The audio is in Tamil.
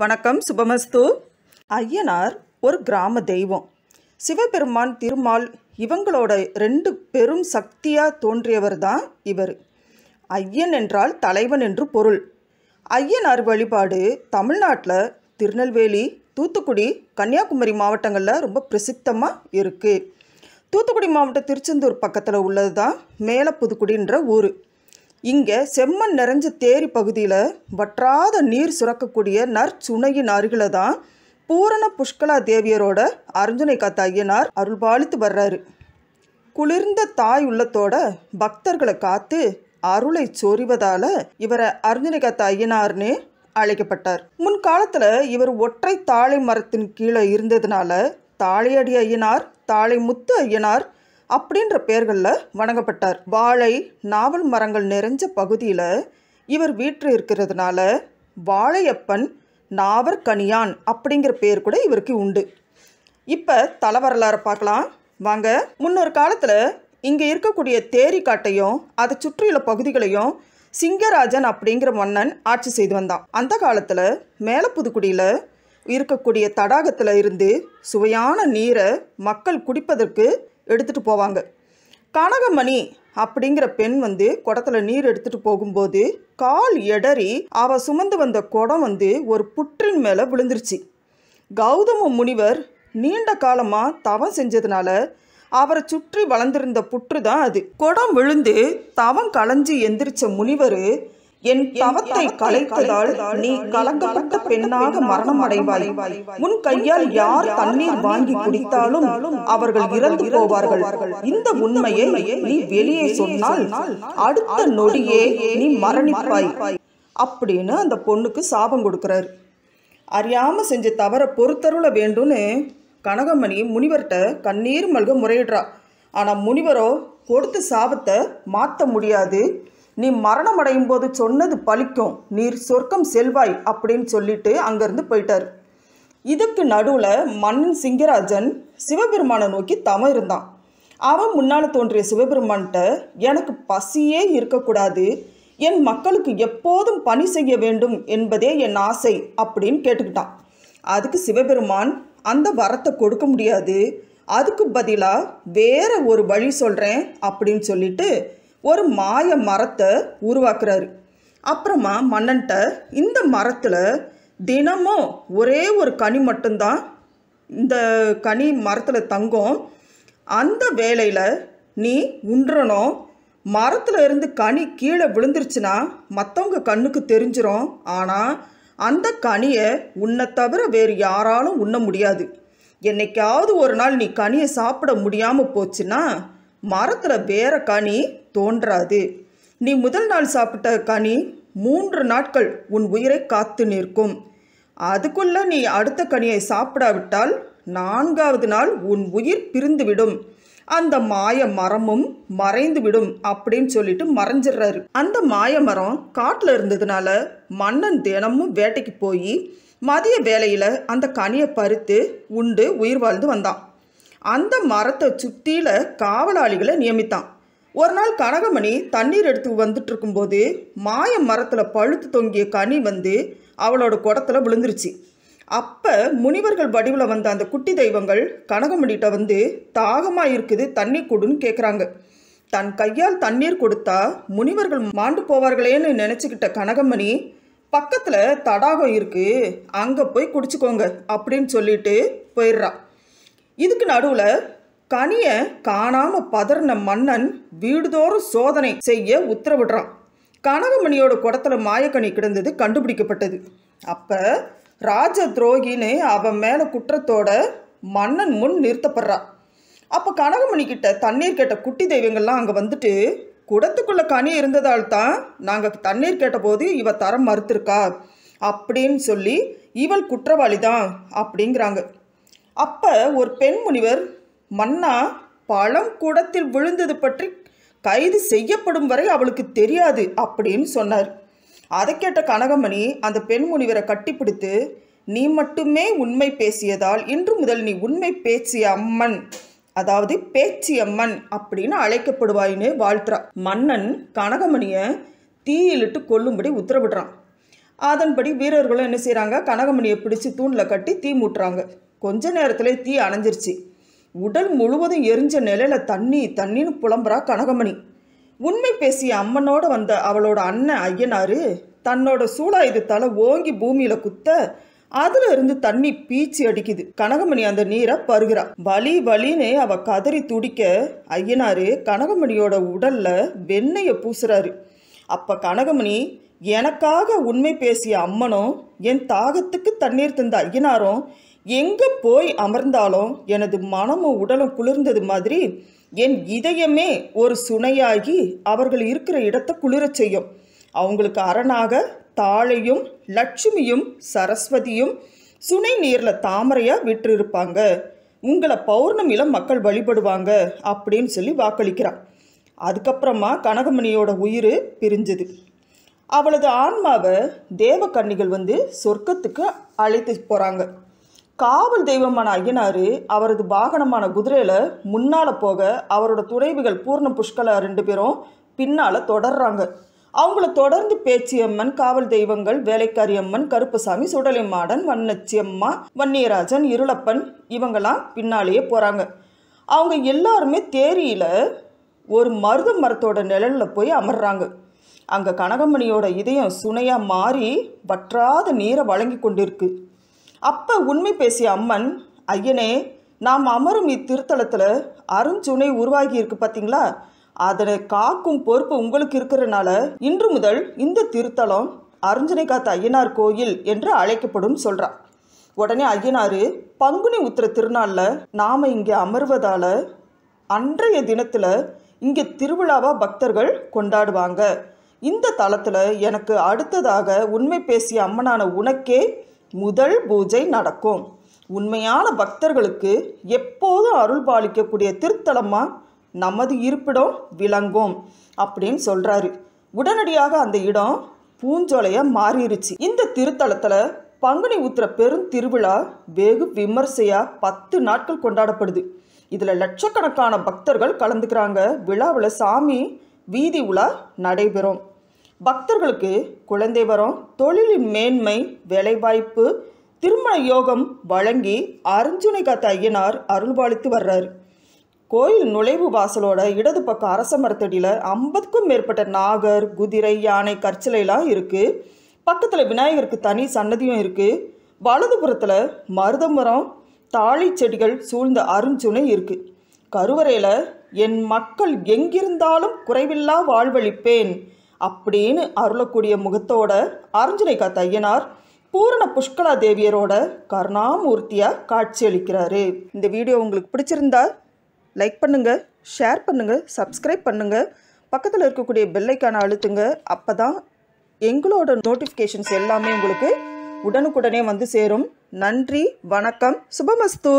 வணக்கம் சுபமஸ்து ஐயனார் ஒரு கிராம தெய்வம் சிவபெருமான் திருமால் இவங்களோட ரெண்டு பெரும் சக்தியாக தோன்றியவர் தான் இவர் ஐயன் என்றால் தலைவன் என்று பொருள் ஐயனார் வழிபாடு தமிழ்நாட்டில் திருநெல்வேலி தூத்துக்குடி கன்னியாகுமரி மாவட்டங்களில் ரொம்ப பிரசித்தமாக இருக்குது தூத்துக்குடி மாவட்டம் திருச்செந்தூர் பக்கத்தில் உள்ளது தான் மேலப்புதுக்குடின்ற ஊர் இங்கே செம்மண் நிறைஞ்ச தேரி பகுதியில் வற்றாத நீர் சுரக்கக்கூடிய நற்சுனையின் அருகில் தான் பூரண புஷ்கலா தேவியரோட அர்ஜுனை காத்த ஐயனார் அருள்பாலித்து வர்றாரு குளிர்ந்த தாய் உள்ளத்தோட பக்தர்களை காத்து அருளை சொறிவதால் இவரை அர்ஜுனை காத்த ஐயனார்னு அழைக்கப்பட்டார் முன்காலத்தில் இவர் ஒற்றை தாழை மரத்தின் கீழே இருந்ததுனால தாழையடி ஐயனார் தாழை முத்து ஐயனார் அப்படின்ற பெயர்களில் வணங்கப்பட்டார் வாழை நாவல் மரங்கள் நிறைஞ்ச பகுதியில் இவர் வீற்று இருக்கிறதுனால வாழையப்பன் நாவற்கனியான் அப்படிங்கிற பேர் கூட இவருக்கு உண்டு இப்போ தலை வரலாறு பார்க்கலாம் வாங்க முன்னொரு காலத்தில் இங்கே இருக்கக்கூடிய தேரி காட்டையும் அதை சுற்றியுள்ள பகுதிகளையும் சிங்கராஜன் அப்படிங்கிற மன்னன் ஆட்சி செய்து வந்தான் அந்த காலத்தில் மேலப்புதுக்குடியில் இருக்கக்கூடிய தடாகத்தில் இருந்து சுவையான நீரை மக்கள் குடிப்பதற்கு எடுத்துகிட்டு போவாங்க கனகமணி அப்படிங்கிற பெண் வந்து குடத்தில் நீர் எடுத்துட்டு போகும்போது கால் எடறி அவள் சுமந்து வந்த குடம் வந்து ஒரு புற்றின் மேலே விழுந்துருச்சு கௌதம முனிவர் நீண்ட காலமாக தவம் செஞ்சதுனால அவரை சுற்றி வளர்ந்திருந்த புற்று தான் அது குடம் விழுந்து தவம் களைஞ்சி எந்திரிச்ச முனிவர் என் தவத்தை கலைத்ததால் நீ கலங்கப்பட்ட பெண்ணாக மரணம் அடைவாய் உன் கையால் யார் தண்ணீர் வாங்கி குடித்தாலும் அவர்கள் இறந்து போவார்கள் இந்த உண்மையை நீ வெளியே சொன்னால் அடுத்த நொடியே நீ மரணிப்பாய் அப்படின்னு அந்த பொண்ணுக்கு சாபம் கொடுக்கிறார் அறியாம செஞ்ச தவற பொறுத்தருள வேண்டும்னு கனகமணி முனிவர்கிட்ட கண்ணீர் மல்க முறையிடுறா ஆனால் முனிவரோ கொடுத்த சாபத்தை மாற்ற முடியாது நீ மரணம் அடையும் போது சொன்னது பலிக்கும் நீர் சொர்க்கம் செல்வாய் அப்படின்னு சொல்லிட்டு அங்கேருந்து போயிட்டார் இதுக்கு நடுவில் மன்னன் சிங்கராஜன் சிவபெருமானை நோக்கி தவம் இருந்தான் அவன் முன்னால் தோன்றிய சிவபெருமான்கிட்ட எனக்கு பசியே இருக்கக்கூடாது என் மக்களுக்கு எப்போதும் பணி செய்ய வேண்டும் என்பதே என் ஆசை அப்படின்னு கேட்டுக்கிட்டான் அதுக்கு சிவபெருமான் அந்த வரத்தை கொடுக்க முடியாது அதுக்கு பதிலாக வேற ஒரு வழி சொல்கிறேன் அப்படின்னு சொல்லிட்டு ஒரு மாய மரத்தை உருவாக்குறாரு அப்புறமா மன்னன்ட்ட இந்த மரத்தில் தினமும் ஒரே ஒரு கனி மட்டும்தான் இந்த கனி மரத்தில் தங்கும் அந்த வேலையில் நீ உண்றணும் மரத்தில் இருந்து கனி கீழே விழுந்துருச்சுன்னா மற்றவங்க கண்ணுக்கு தெரிஞ்சிடும் ஆனால் அந்த கனியை உன்னை தவிர வேறு யாராலும் உண்ண முடியாது என்னைக்காவது ஒரு நாள் நீ கனியை சாப்பிட முடியாமல் போச்சுன்னா மரத்தில் வேற கனி தோன்றாது நீ முதல் நாள் சாப்பிட்ட கனி மூன்று நாட்கள் உன் உயிரை காத்து நிற்கும் அதுக்குள்ளே நீ அடுத்த கனியை சாப்பிடாவிட்டால் நான்காவது நாள் உன் உயிர் பிரிந்துவிடும் அந்த மாய மரமும் மறைந்து விடும் அப்படின்னு சொல்லிட்டு மறைஞ்சிடுறாரு அந்த மாய மரம் காட்டில் இருந்ததுனால மன்னன் தினமும் வேட்டைக்கு போய் மதிய வேலையில் அந்த கனியை பறித்து உண்டு உயிர் வாழ்ந்து வந்தான் அந்த மரத்தை சுற்றியில் காவலாளிகளை நியமித்தான் ஒரு நாள் கனகமணி தண்ணீர் எடுத்து வந்துட்டு இருக்கும்போது மாய மரத்தில் பழுத்து தொங்கிய கனி வந்து அவளோட குடத்தில் விழுந்துருச்சு அப்போ முனிவர்கள் வடிவில் வந்த அந்த குட்டி தெய்வங்கள் கனகமணிகிட்ட வந்து தாகமாக இருக்குது தண்ணி கொடுன்னு கேட்குறாங்க தன் கையால் தண்ணீர் கொடுத்தா முனிவர்கள் மாண்டு போவார்களேன்னு நினச்சிக்கிட்ட கனகமணி பக்கத்தில் தடாகம் இருக்குது அங்கே போய் குடிச்சுக்கோங்க அப்படின்னு சொல்லிட்டு போயிடுறான் இதுக்கு நடுவில் கனியை காணாம பதறின மன்னன் வீடுதோறும் சோதனை செய்ய உத்தரவிடுறான் கனகமணியோட குடத்துல மாயக்கனி கிடந்தது கண்டுபிடிக்கப்பட்டது அப்போ ராஜ துரோகின்னு அவன் மேலே குற்றத்தோட மன்னன் முன் நிறுத்தப்படுறா அப்போ கனகமணி கிட்ட தண்ணீர் கேட்ட குட்டி தெய்வங்கள்லாம் அங்கே வந்துட்டு குடத்துக்குள்ளே கனி இருந்ததால் தான் நாங்கள் தண்ணீர் கேட்டபோது இவ தரம் மறுத்திருக்கா அப்படின்னு சொல்லி இவள் குற்றவாளி தான் அப்படிங்கிறாங்க அப்போ ஒரு பெண் முனிவர் மன்னா பழம் கூடத்தில் விழுந்தது பற்றி கைது செய்யப்படும் வரை அவளுக்கு தெரியாது அப்படின்னு சொன்னார் அதை கேட்ட கனகமணி அந்த பெண் முனிவரை கட்டிப்பிடித்து நீ மட்டுமே உண்மை பேசியதால் இன்று முதல் நீ உண்மை பேச்சிய அம்மன் அதாவது பேச்சியம்மன் அப்படின்னு அழைக்கப்படுவாயின்னு வாழ்த்துறா மன்னன் கனகமணியை தீயிலிட்டு கொல்லும்படி உத்தரவிடுறான் அதன்படி வீரர்களும் என்ன செய்கிறாங்க கனகமணியை பிடிச்சி தூணில் கட்டி தீ மூட்டுறாங்க கொஞ்ச நேரத்திலே தீ அணைஞ்சிருச்சு உடல் முழுவதும் எரிஞ்ச நிலையில தண்ணி தண்ணின்னு புலம்புறா கனகமணி உண்மை பேசிய அம்மனோட வந்த அவளோட அண்ணன் ஐயனாரு தன்னோட தலை ஓங்கி பூமியில் குத்த அதுல இருந்து தண்ணி பீச்சி அடிக்குது கனகமணி அந்த நீரை பருகிறா வலி வலின்னு அவ கதறி துடிக்க ஐயனாரு கனகமணியோட உடல்ல வெண்ணைய பூசுறாரு அப்ப கனகமணி எனக்காக உண்மை பேசிய அம்மனும் என் தாகத்துக்கு தண்ணீர் தந்த ஐயனாரும் எங்கே போய் அமர்ந்தாலும் எனது மனமும் உடலும் குளிர்ந்தது மாதிரி என் இதயமே ஒரு சுனையாகி அவர்கள் இருக்கிற இடத்தை குளிரச் செய்யும் அவங்களுக்கு அரணாக தாழையும் லட்சுமியும் சரஸ்வதியும் சுனை நீரில் தாமரையாக விட்டுருப்பாங்க உங்களை பௌர்ணமியில் மக்கள் வழிபடுவாங்க அப்படின்னு சொல்லி வாக்களிக்கிறான் அதுக்கப்புறமா கனகமணியோட உயிர் பிரிஞ்சுது அவளது ஆன்மாவை தேவக்கண்ணிகள் வந்து சொர்க்கத்துக்கு அழைத்து போகிறாங்க காவல் தெய்வமான ஐயனாரு அவரது வாகனமான குதிரையில் முன்னால் போக அவரோட துறைவிகள் பூர்ண புஷ்கலா ரெண்டு பேரும் பின்னால் தொடர்றாங்க அவங்கள தொடர்ந்து பேச்சியம்மன் காவல் தெய்வங்கள் வேலைக்காரி அம்மன் கருப்புசாமி சுடலிமாடன் வண்ணச்சியம்மா வன்னியராஜன் இருளப்பன் இவங்கெல்லாம் பின்னாலேயே போகிறாங்க அவங்க எல்லாருமே தேரியில் ஒரு மருத மரத்தோட நிழலில் போய் அமர்றாங்க அங்கே கனகமணியோட இதயம் சுனையாக மாறி வற்றாத நீரை வழங்கி கொண்டிருக்கு அப்போ உண்மை பேசிய அம்மன் ஐயனே நாம் அமரும் இத்திருத்தலத்தில் அருஞ்சுனை உருவாகி இருக்கு பார்த்தீங்களா அதனை காக்கும் பொறுப்பு உங்களுக்கு இருக்கிறனால இன்று முதல் இந்த திருத்தலம் அருஞ்சனை காத்த ஐயனார் கோயில் என்று அழைக்கப்படும் சொல்கிறார் உடனே ஐயனார் பங்குனி உத்திர திருநாளில் நாம் இங்கே அமர்வதால் அன்றைய தினத்தில் இங்கே திருவிழாவாக பக்தர்கள் கொண்டாடுவாங்க இந்த தளத்தில் எனக்கு அடுத்ததாக உண்மை பேசிய அம்மனான உனக்கே முதல் பூஜை நடக்கும் உண்மையான பக்தர்களுக்கு எப்போதும் அருள் பாலிக்கக்கூடிய திருத்தலமாக நமது இருப்பிடம் விளங்கும் அப்படின்னு சொல்கிறாரு உடனடியாக அந்த இடம் பூஞ்சோலையாக மாறிடுச்சு இந்த திருத்தலத்தில் பங்குனி ஊத்துற பெரும் திருவிழா வெகு விமர்சையாக பத்து நாட்கள் கொண்டாடப்படுது இதில் லட்சக்கணக்கான பக்தர்கள் கலந்துக்கிறாங்க விழாவில் சாமி வீதி உலா நடைபெறும் பக்தர்களுக்கு குழந்தை வரம் தொழிலின் மேன்மை வேலைவாய்ப்பு திருமண யோகம் வழங்கி அருஞ்சுனை காத்த ஐயனார் அருள்பாலித்து வர்றார் கோயில் நுழைவு வாசலோட இடது பக்கம் அரச மரத்தடியில் ஐம்பதுக்கும் மேற்பட்ட நாகர் குதிரை யானை கற்சிலைலாம் இருக்குது பக்கத்தில் விநாயகருக்கு தனி சன்னதியும் இருக்குது வலதுபுறத்தில் மருதமரம் தாழி செடிகள் சூழ்ந்த அருஞ்சுனை இருக்குது கருவறையில் என் மக்கள் எங்கிருந்தாலும் குறைவில்லா வாழ்வழிப்பேன் அப்படின்னு அருளக்கூடிய முகத்தோட அருஞ்சனைக்கா தையனார் பூரண புஷ்கலா தேவியரோட கருணாமூர்த்தியாக காட்சியளிக்கிறாரு இந்த வீடியோ உங்களுக்கு பிடிச்சிருந்தா லைக் பண்ணுங்கள் ஷேர் பண்ணுங்கள் சப்ஸ்கிரைப் பண்ணுங்கள் பக்கத்தில் இருக்கக்கூடிய பெல்லைக்கான அழுத்துங்க அப்போ தான் எங்களோட நோட்டிஃபிகேஷன்ஸ் எல்லாமே உங்களுக்கு உடனுக்குடனே வந்து சேரும் நன்றி வணக்கம் சுபமஸ்து